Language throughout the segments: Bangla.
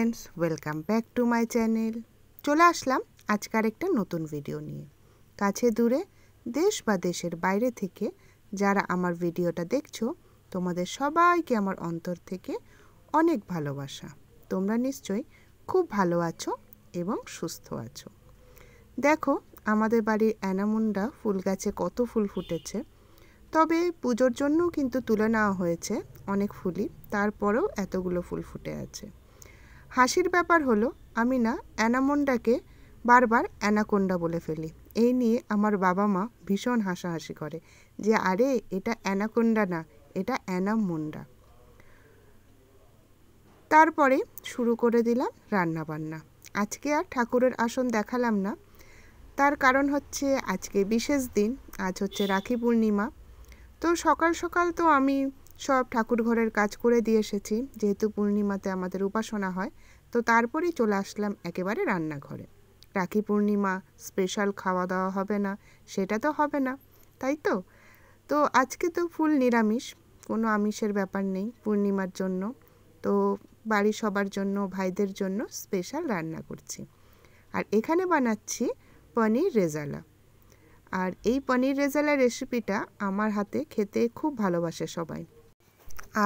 Friends welcome back to my channel চলে আসলাম আজকার একটা নতুন ভিডিও নিয়ে কাছে দূরে দেশ বা দেশের বাইরে থেকে যারা আমার ভিডিওটা দেখছো তোমাদের সবাইকে আমার অন্তর থেকে অনেক ভালোবাসা তোমরা নিশ্চয়ই খুব ভালো আছো এবং সুস্থ আছো দেখো আমাদের বাড়ির অ্যানামুন্ডা ফুল গাছে কত ফুল ফুটেছে তবে পুজোর জন্য কিন্তু তুলে নেওয়া হয়েছে অনেক ফুলই তারপরেও এতগুলো ফুল ফুটে আছে হাসির ব্যাপার হলো আমি না অ্যানামন্ডাকে বারবার অ্যানাকোন্ডা বলে ফেলি এই নিয়ে আমার বাবা মা ভীষণ হাসাহাসি করে যে আরে এটা অ্যানাকোন্ডা না এটা অ্যানামন্ডা তারপরে শুরু করে দিলাম রান্নাবান্না আজকে আর ঠাকুরের আসন দেখালাম না তার কারণ হচ্ছে আজকে বিশেষ দিন আজ হচ্ছে রাখি পূর্ণিমা তো সকাল সকাল তো আমি সব ঠাকুরঘরের কাজ করে দিয়ে এসেছি যেহেতু পূর্ণিমাতে আমাদের উপাসনা হয় তো তারপরেই চলে আসলাম একেবারে রান্নাঘরে রাখি পূর্ণিমা স্পেশাল খাওয়া দাওয়া হবে না সেটা তো হবে না তাই তো তো আজকে তো ফুল নিরামিষ কোনো আমিষের ব্যাপার নেই পূর্ণিমার জন্য তো বাড়ি সবার জন্য ভাইদের জন্য স্পেশাল রান্না করছি আর এখানে বানাচ্ছি পনির রেজালা আর এই পনির রেজালা রেসিপিটা আমার হাতে খেতে খুব ভালোবাসে সবাই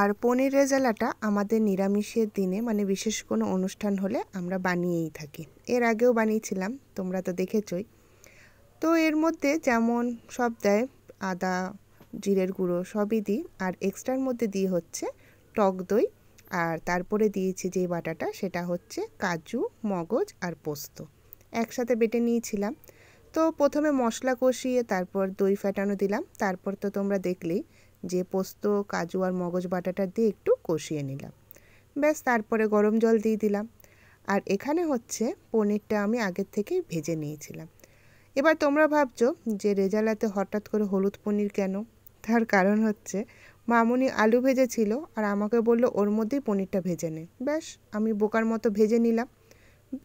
আর পনির রেজালাটা আমাদের নিরামিষের দিনে মানে বিশেষ কোনো অনুষ্ঠান হলে আমরা বানিয়েই থাকি এর আগেও বানিয়েছিলাম তোমরা তো দেখেছই তো এর মধ্যে যেমন সব দেয় আদা জিরের গুঁড়ো সবই দিই আর এক্সট্রার মধ্যে দিয়ে হচ্ছে টক দই আর তারপরে দিয়েছি যে বাটাটা সেটা হচ্ছে কাজু মগজ আর পোস্ত একসাথে বেটে নিয়েছিলাম তো প্রথমে মশলা কষিয়ে তারপর দই ফেটানো দিলাম তারপর তো তোমরা দেখলেই যে পোস্ত কাজু আর মগজ বাটাটা দিয়ে একটু কষিয়ে নিলাম ব্যাস তারপরে গরম জল দিয়ে দিলাম আর এখানে হচ্ছে পনিরটা আমি আগের থেকেই ভেজে নিয়েছিলাম এবার তোমরা ভাবছো যে রেজালাতে হঠাৎ করে হলুদ পনির কেন তার কারণ হচ্ছে মামুনি আলু ভেজেছিল আর আমাকে বলল ওর মধ্যেই পনিরটা ভেজে নে ব্যাস আমি বোকার মতো ভেজে নিলাম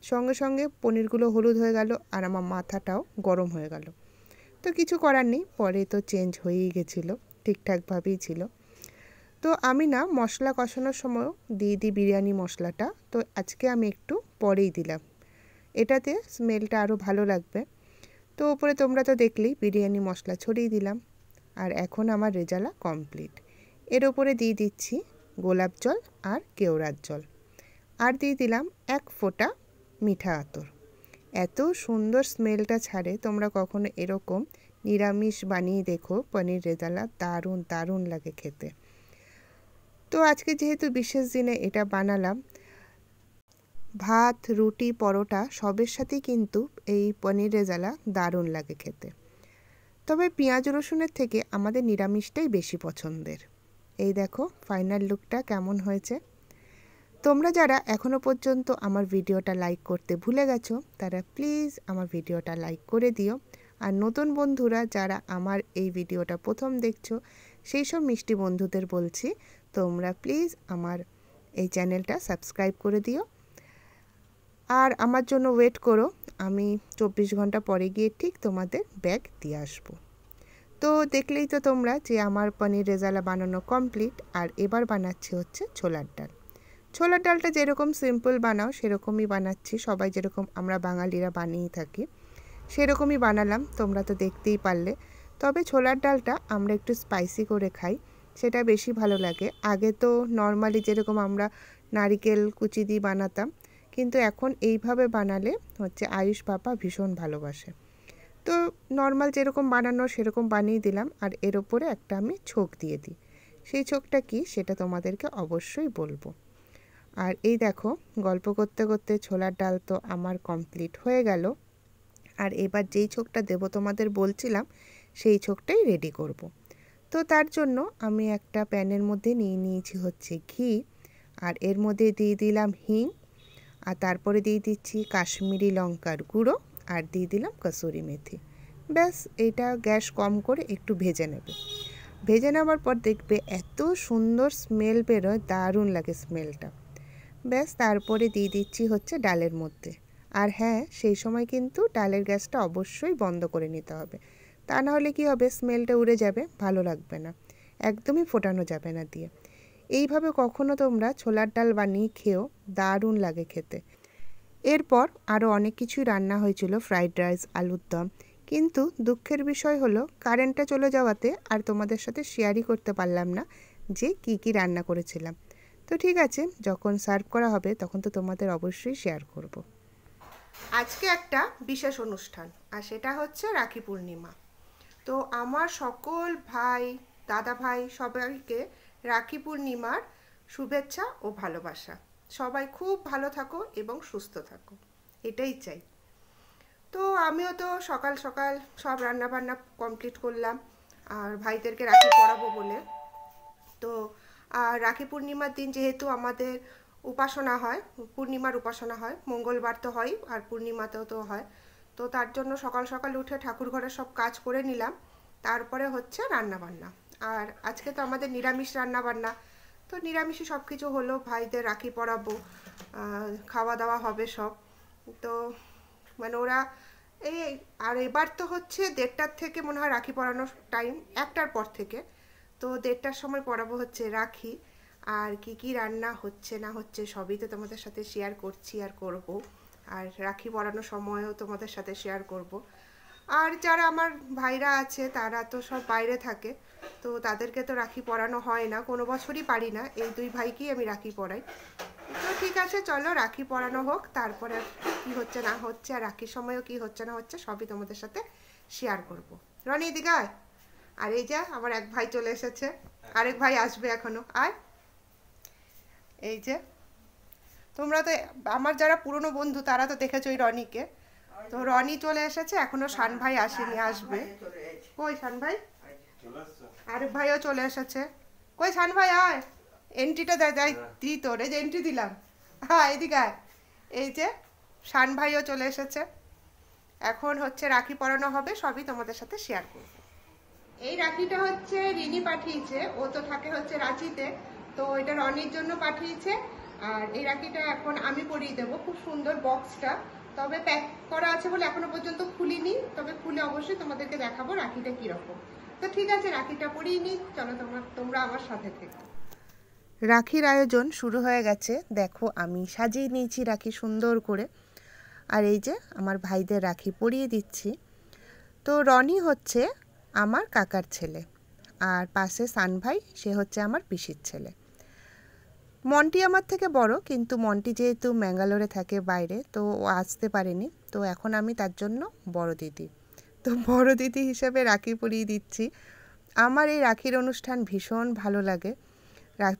সঙ্গে সঙ্গে পনিরগুলো হলুদ হয়ে গেল আর আমার মাথাটাও গরম হয়ে গেল তো কিছু করার নেই পরে তো চেঞ্জ হয়েই গেছিলো ঠিকঠাকভাবেই ছিল তো আমি না মশলা কষানোর সময়ও দিয়ে দিই বিরিয়ানি মশলাটা তো আজকে আমি একটু পরেই দিলাম এটাতে স্মেলটা আরও ভালো লাগবে তো ওপরে তোমরা তো দেখলেই বিরিয়ানি মশলা ছড়িয়ে দিলাম আর এখন আমার রেজালা কমপ্লিট এর ওপরে দিয়ে দিচ্ছি গোলাপ জল আর কেওড়ার জল আর দিয়ে দিলাম এক ফোঁটা মিঠা আতর এত সুন্দর স্মেলটা ছাড়ে তোমরা কখনো এরকম নিরামিষ বানিয়ে দেখো পনির রেজালা দারুণ দারুণ লাগে খেতে তো আজকে যেহেতু বিশেষ দিনে এটা বানালাম ভাত রুটি পরোটা সবের সাথেই কিন্তু এই পনির রেজালা দারুণ লাগে খেতে তবে পেঁয়াজ রসুনের থেকে আমাদের নিরামিষটাই বেশি পছন্দের এই দেখো ফাইনাল লুকটা কেমন হয়েছে তোমরা যারা এখনও পর্যন্ত আমার ভিডিওটা লাইক করতে ভুলে গেছো তারা প্লিজ আমার ভিডিওটা লাইক করে দিও আর নতুন বন্ধুরা যারা আমার এই ভিডিওটা প্রথম দেখছো সেই সব মিষ্টি বন্ধুদের বলছি তোমরা প্লিজ আমার এই চ্যানেলটা সাবস্ক্রাইব করে দিও আর আমার জন্য ওয়েট করো আমি চব্বিশ ঘন্টা পরে গিয়ে ঠিক তোমাদের ব্যাগ দিয়ে আসবো তো দেখলেই তো তোমরা যে আমার পনির রেজালা বানানো কমপ্লিট আর এবার বানাচ্ছি হচ্ছে ছোলার ডাল ছোলার ডালটা যেরকম সিম্পল বানাও সেরকমই বানাচ্ছি সবাই যেরকম আমরা বাঙালিরা বানিয়ে থাকি সেরকমই বানালাম তোমরা তো দেখতেই পারলে তবে ছোলার ডালটা আমরা একটু স্পাইসি করে খাই সেটা বেশি ভালো লাগে আগে তো নর্মালি যেরকম আমরা নারিকেল কুচি দিয়ে বানাতাম কিন্তু এখন এইভাবে বানালে হচ্ছে আয়ুষ পাপা ভীষণ ভালোবাসে তো নর্মাল যেরকম বানানো সেরকম বানিয়ে দিলাম আর এর ওপরে একটা আমি ছোক দিয়ে দিই সেই ছোকটা কি সেটা তোমাদেরকে অবশ্যই বলবো আর এই দেখো গল্প করতে করতে ছোলার ডাল তো আমার কমপ্লিট হয়ে গেল আর এবার যেই ছোকটা দেব তোমাদের বলছিলাম সেই ছোকটাই রেডি করব। তো তার জন্য আমি একটা প্যানের মধ্যে নিয়ে নিয়েছি হচ্ছে ঘি আর এর মধ্যে দিয়ে দিলাম হিং আর তারপরে দিয়ে দিচ্ছি কাশ্মীরি লঙ্কার গুঁড়ো আর দিয়ে দিলাম কসুরি মেথি ব্যাস এটা গ্যাস কম করে একটু ভেজে নেবে ভেজে নেওয়ার পর দেখবে এত সুন্দর স্মেল বেরোয় দারুণ লাগে স্মেলটা ব্যাস তারপরে দিয়ে দিচ্ছি হচ্ছে ডালের মধ্যে আর হ্যাঁ সেই সময় কিন্তু ডালের গ্যাসটা অবশ্যই বন্ধ করে নিতে হবে তা না হলে কী হবে স্মেলটা উড়ে যাবে ভালো লাগবে না একদমই ফোটানো যাবে না দিয়ে এইভাবে কখনো তোমরা ছোলার ডাল বানিয়ে খেয়েও দারুণ লাগে খেতে এরপর আরও অনেক কিছুই রান্না হয়েছিল ফ্রাইড রাইস আলুর দম কিন্তু দুঃখের বিষয় হলো কারেন্টটা চলে যাওয়াতে আর তোমাদের সাথে শেয়ারই করতে পারলাম না যে কি কি রান্না করেছিলাম তো ঠিক আছে যখন সার্ভ করা হবে তখন তো তোমাদের অবশ্যই শেয়ার করব আজকে একটা বিশেষ অনুষ্ঠান আর সেটা হচ্ছে রাখি পূর্ণিমা তো আমার সকল ভাই দাদা ভাই সবাইকে রাখি পূর্ণিমার শুভেচ্ছা ও ভালোবাসা সবাই খুব ভালো থাকো এবং সুস্থ থাকো এটাই চাই তো আমিও তো সকাল সকাল সব রান্না বান্না কমপ্লিট করলাম আর ভাইদেরকে রাখি পড়াবো বলে তো আর রাখি পূর্ণিমার দিন যেহেতু আমাদের উপাসনা হয় পূর্ণিমার উপাসনা হয় মঙ্গলবার তো হয় আর পূর্ণিমাতেও তো হয় তো তার জন্য সকাল সকাল উঠে ঠাকুর ঘরে সব কাজ করে নিলাম তারপরে হচ্ছে রান্না বান্না আর আজকে তো আমাদের নিরামিষ রান্না বান্না তো নিরামিষই সব কিছু হলো ভাইদের রাখি পরাবো খাওয়া দাওয়া হবে সব তো মানে ওরা এই আর এবার তো হচ্ছে দেড়টার থেকে মনে হয় রাখি পরানোর টাইম একটার পর থেকে তো দেড়টার সময় পরাবো হচ্ছে রাখি আর কি কি রান্না হচ্ছে না হচ্ছে সবই তো তোমাদের সাথে শেয়ার করছি আর করব আর রাখি পরানোর সময়ও তোমাদের সাথে শেয়ার করব আর যারা আমার ভাইরা আছে তারা তো সব বাইরে থাকে তো তাদেরকে তো রাখি পরানো হয় না কোনো বছরই পারি না এই দুই ভাইকেই আমি রাখি পরাই তো ঠিক আছে চলো রাখি পরানো হোক তারপরে কি হচ্ছে না হচ্ছে আর রাখির সময়ও কি হচ্ছে না হচ্ছে সবই তোমাদের সাথে শেয়ার করব রনি দিঘায় আর এই যা আমার এক ভাই চলে এসেছে আরেক ভাই আসবে এখনো আর এই যে তোমরা তো আমার যারা পুরনো বন্ধু তারা তো দেখেছো ওই রনিকে তো রনি চলে এসেছে এখনো শান ভাই আসেনি আসবে কই শান ভাই আরেক ভাইও চলে এসেছে কই শান ভাই আয় এন্ট্রিটা দেয় দেয় দিই তোর এই যে এন্ট্রি দিলাম হ্যাঁ এদিকে আয় এই যে শান ভাইও চলে এসেছে এখন হচ্ছে রাখি পরানো হবে সবই তোমাদের সাথে শেয়ার করব এই রাখিটা হচ্ছে রিনি পাঠিয়েছে ও তো থাকে হচ্ছে রাঁচিতে তো এটা রনির জন্য পাঠিয়েছে আর এই রাখিটা এখন আমি পরিয়ে দেবো খুব সুন্দর বক্সটা তবে প্যাক করা আছে বলে এখনো পর্যন্ত খুলিনি তবে খুলে অবশ্যই তোমাদেরকে দেখাবো রাখিটা কীরকম তো ঠিক আছে রাখিটা পরিয়ে নিই চলো তোমরা তোমরা আমার সাথে থেকে রাখির আয়োজন শুরু হয়ে গেছে দেখো আমি সাজিয়ে নিয়েছি রাখি সুন্দর করে আর এই যে আমার ভাইদের রাখি পরিয়ে দিচ্ছি তো রনি হচ্ছে আমার কাকার ছেলে আর পাশে সান ভাই সে হচ্ছে আমার পিসির ছেলে মন্টি আমার থেকে বড় কিন্তু মন্টি যেহেতু ম্যাঙ্গালোরে থাকে বাইরে তো ও আসতে পারেনি তো এখন আমি তার জন্য বড় দিদি তো বড় দিদি হিসাবে রাখি পরিয়ে দিচ্ছি আমার এই রাখির অনুষ্ঠান ভীষণ ভালো লাগে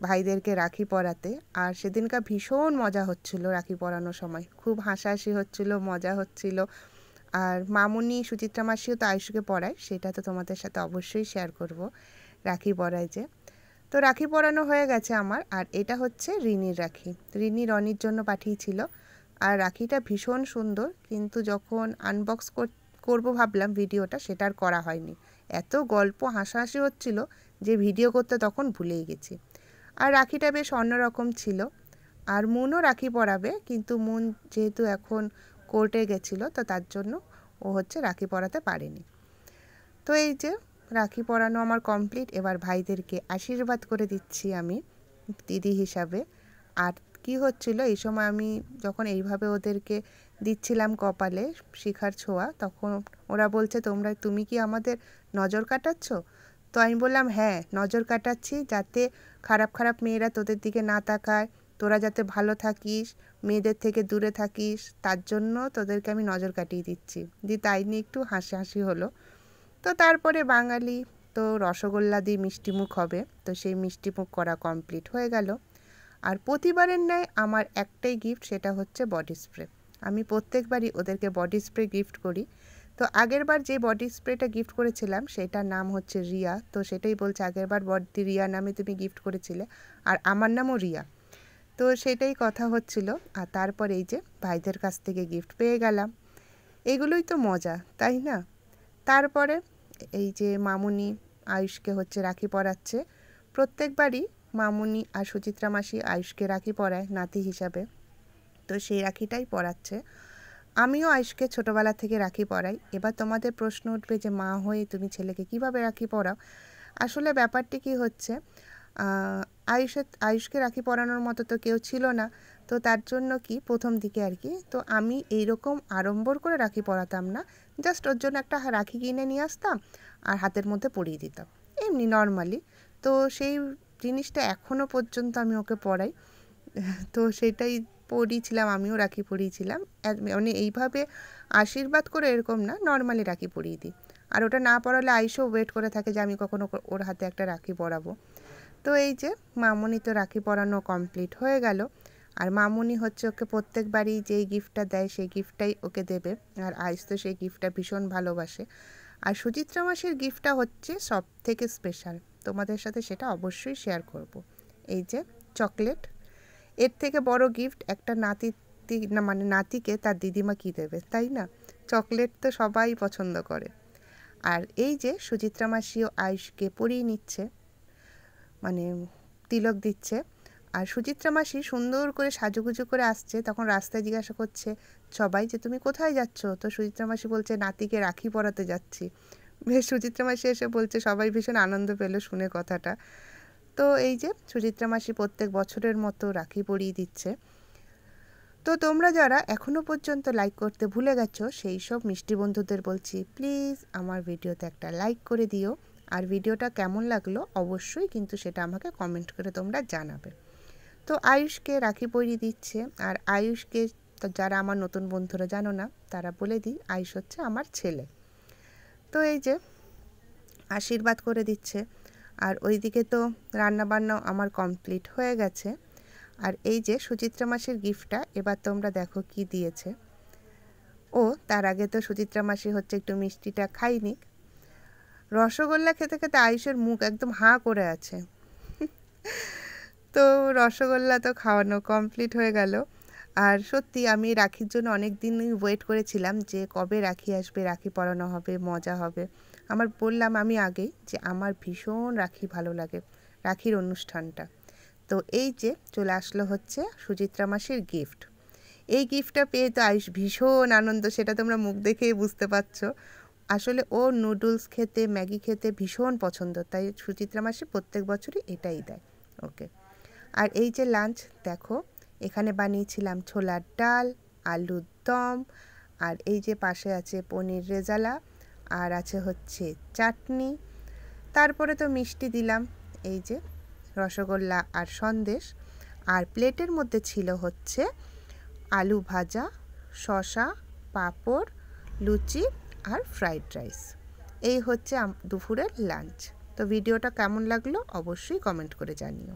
ভাইদেরকে রাখি পরাতে আর সেদিনকার ভীষণ মজা হচ্ছিল রাখি পরানোর সময় খুব হাসাহাসি হচ্ছিল মজা হচ্ছিল আর মামুনি সুচিত্রা মাসিও তো আয়ুষকে পড়ায় সেটা তো তোমাদের সাথে অবশ্যই শেয়ার করব রাখি পরায় যে তো রাখি পরানো হয়ে গেছে আমার আর এটা হচ্ছে রিনির রাখি রিনি রনির জন্য পাঠিয়েছিল আর রাখিটা ভীষণ সুন্দর কিন্তু যখন আনবক্স করব ভাবলাম ভিডিওটা সেটা আর করা হয়নি এত গল্প হাসাহাসি হচ্ছিল যে ভিডিও করতে তখন ভুলেই গেছি আর রাখিটা বেশ অন্যরকম ছিল আর মুনও রাখি পরাবে কিন্তু মুন যেহেতু এখন কোর্টে গেছিলো তো তার জন্য ও হচ্ছে রাখি পরাতে পারেনি তো এই যে রাখি পরানো আমার কমপ্লিট এবার ভাইদেরকে আশীর্বাদ করে দিচ্ছি আমি দিদি হিসাবে আর কি হচ্ছিল এই সময় আমি যখন এইভাবে ওদেরকে দিচ্ছিলাম কপালে শিখার ছোঁয়া তখন ওরা বলছে তোমরা তুমি কি আমাদের নজর কাটাচ্ছ তো আমি বললাম হ্যাঁ নজর কাটাচ্ছি যাতে খারাপ খারাপ মেয়েরা তোদের দিকে না তাকায় তোরা যাতে ভালো থাকিস মেয়েদের থেকে দূরে থাকিস তার জন্য তোদেরকে আমি নজর কাটিয়ে দিচ্ছি দি তাই নিয়ে একটু হাসি হাসি হলো তো তারপরে বাঙালি তো রসগোল্লা দিয়ে মিষ্টিমুখ হবে তো সেই মিষ্টিমুখ করা কমপ্লিট হয়ে গেল আর প্রতিবারের ন্যায় আমার একটাই গিফট সেটা হচ্ছে বডি স্প্রে আমি প্রত্যেকবারই ওদেরকে বডি স্প্রে গিফট করি তো আগেরবার যে বডি স্প্রেটা গিফট করেছিলাম সেটার নাম হচ্ছে রিয়া তো সেটাই বলছে আগেরবার বডি রিয়া নামে তুমি গিফট করেছিলে আর আমার নামও রিয়া তো সেটাই কথা হচ্ছিল আর তারপর এই যে ভাইদের কাছ থেকে গিফট পেয়ে গেলাম এগুলোই তো মজা তাই না তারপরে এই যে মামুনি আয়ুষকে হচ্ছে রাখি পরাচ্ছে প্রত্যেকবারই মামুনি আর সুচিত্রা মাসি আয়ুষকে রাখি পরায় নাতি হিসাবে তো সেই রাখিটাই পরাচ্ছে আমিও আয়ুষকে ছোটোবেলা থেকে রাখি পরাই এবার তোমাদের প্রশ্ন উঠবে যে মা হয়ে তুমি ছেলেকে কিভাবে রাখি পরাও আসলে ব্যাপারটি কি হচ্ছে আয়ুষের আয়ুষকে রাখি পরানোর মতো তো কেউ ছিল না তো তার জন্য কি প্রথম দিকে আর কি তো আমি এই রকম আড়ম্বর করে রাখি পরাতাম না জাস্ট ওর জন্য একটা রাখি কিনে নিয়ে আসতাম আর হাতের মধ্যে পরিয়ে দিতাম এমনি নর্মালি তো সেই জিনিসটা এখনও পর্যন্ত আমি ওকে পড়াই তো সেটাই পড়িয়েছিলাম আমিও রাখি পরিয়েছিলাম মানে এইভাবে আশীর্বাদ করে এরকম না নর্মালি রাখি পরিয়ে দিই আর ওটা না পড়ালে আইসও ওয়েট করে থাকে যে আমি কখনো ওর হাতে একটা রাখি পরাবো তো এই যে মামনি তো রাখি পরানো কমপ্লিট হয়ে গেল আর মামনি হচ্ছে ওকে প্রত্যেকবারই যেই গিফটটা দেয় সেই গিফটটাই ওকে দেবে আর আইস তো সেই গিফটটা ভীষণ ভালোবাসে আর সুচিত্রা মাসের গিফটটা হচ্ছে সব থেকে স্পেশাল তোমাদের সাথে সেটা অবশ্যই শেয়ার করব। এই যে চকলেট এর থেকে বড় গিফট একটা নাতি না মানে নাতিকে তার দিদিমা কী দেবে তাই না চকলেট তো সবাই পছন্দ করে আর এই যে সুচিত্রা মাসিও আয়ুষকে পরিয়ে নিচ্ছে মানে তিলক দিচ্ছে আর সুচিত্রা মাসি সুন্দর করে সাজুগুজু করে আসছে তখন রাস্তায় জিজ্ঞাসা করছে সবাই যে তুমি কোথায় যাচ্ছ তো সুচিত্রা মাসি বলছে নাতিকে রাখি পরাতে যাচ্ছি বেশ সুচিত্রা মাসি এসে বলছে সবাই ভীষণ আনন্দ পেল শুনে কথাটা তো এই যে সুচিত্রা মাসি প্রত্যেক বছরের মতো রাখি পরিয়ে দিচ্ছে তো তোমরা যারা এখনও পর্যন্ত লাইক করতে ভুলে গেছো সেই সব মিষ্টি বন্ধুদের বলছি প্লিজ আমার ভিডিওতে একটা লাইক করে দিও আর ভিডিওটা কেমন লাগলো অবশ্যই কিন্তু সেটা আমাকে কমেন্ট করে তোমরা জানাবে তো আয়ুষকে রাখি পরিয়ে দিচ্ছে আর আয়ুষকে যারা আমার নতুন বন্ধুরা জানো না তারা বলে দিই আয়ুষ হচ্ছে আমার ছেলে তো এই যে আশীর্বাদ করে দিচ্ছে আর ওইদিকে তো রান্নাবান্নাও আমার কমপ্লিট হয়ে গেছে আর এই যে সুচিত্রা মাসের গিফটটা এবার তোমরা দেখো কি দিয়েছে ও তার আগে তো সুচিত্রা মাসি হচ্ছে একটু মিষ্টিটা খাইনি রসগোল্লা খেতে খেতে আয়ুষের মুখ একদম হাঁ করে আছে তো রসগোল্লা তো খাওয়ানো কমপ্লিট হয়ে গেল আর সত্যি আমি রাখির জন্য অনেক দিন ওয়েট করেছিলাম যে কবে রাখি আসবে রাখি পরানো হবে মজা হবে আমার বললাম আমি আগেই যে আমার ভীষণ রাখি ভালো লাগে রাখির অনুষ্ঠানটা তো এই যে চলে আসলো হচ্ছে সুচিত্রা মাসির গিফট এই গিফটটা পেয়ে তো আয়ুষ ভীষণ আনন্দ সেটা তোমরা মুখ দেখেই বুঝতে পারছো আসলে ও নুডলস খেতে ম্যাগি খেতে ভীষণ পছন্দ তাই সুচিত্রা মাসি প্রত্যেক বছরই এটাই দেয় ওকে আর এই যে লাঞ্চ দেখো এখানে বানিয়েছিলাম ছোলার ডাল আলুর দম আর এই যে পাশে আছে পনির রেজালা আর আছে হচ্ছে চাটনি তারপরে তো মিষ্টি দিলাম এই যে রসগোল্লা আর সন্দেশ আর প্লেটের মধ্যে ছিল হচ্ছে আলু ভাজা শশা পাঁপড় লুচি আর ফ্রাইড রাইস এই হচ্ছে দুপুরের লাঞ্চ তো ভিডিওটা কেমন লাগলো অবশ্যই কমেন্ট করে জানিও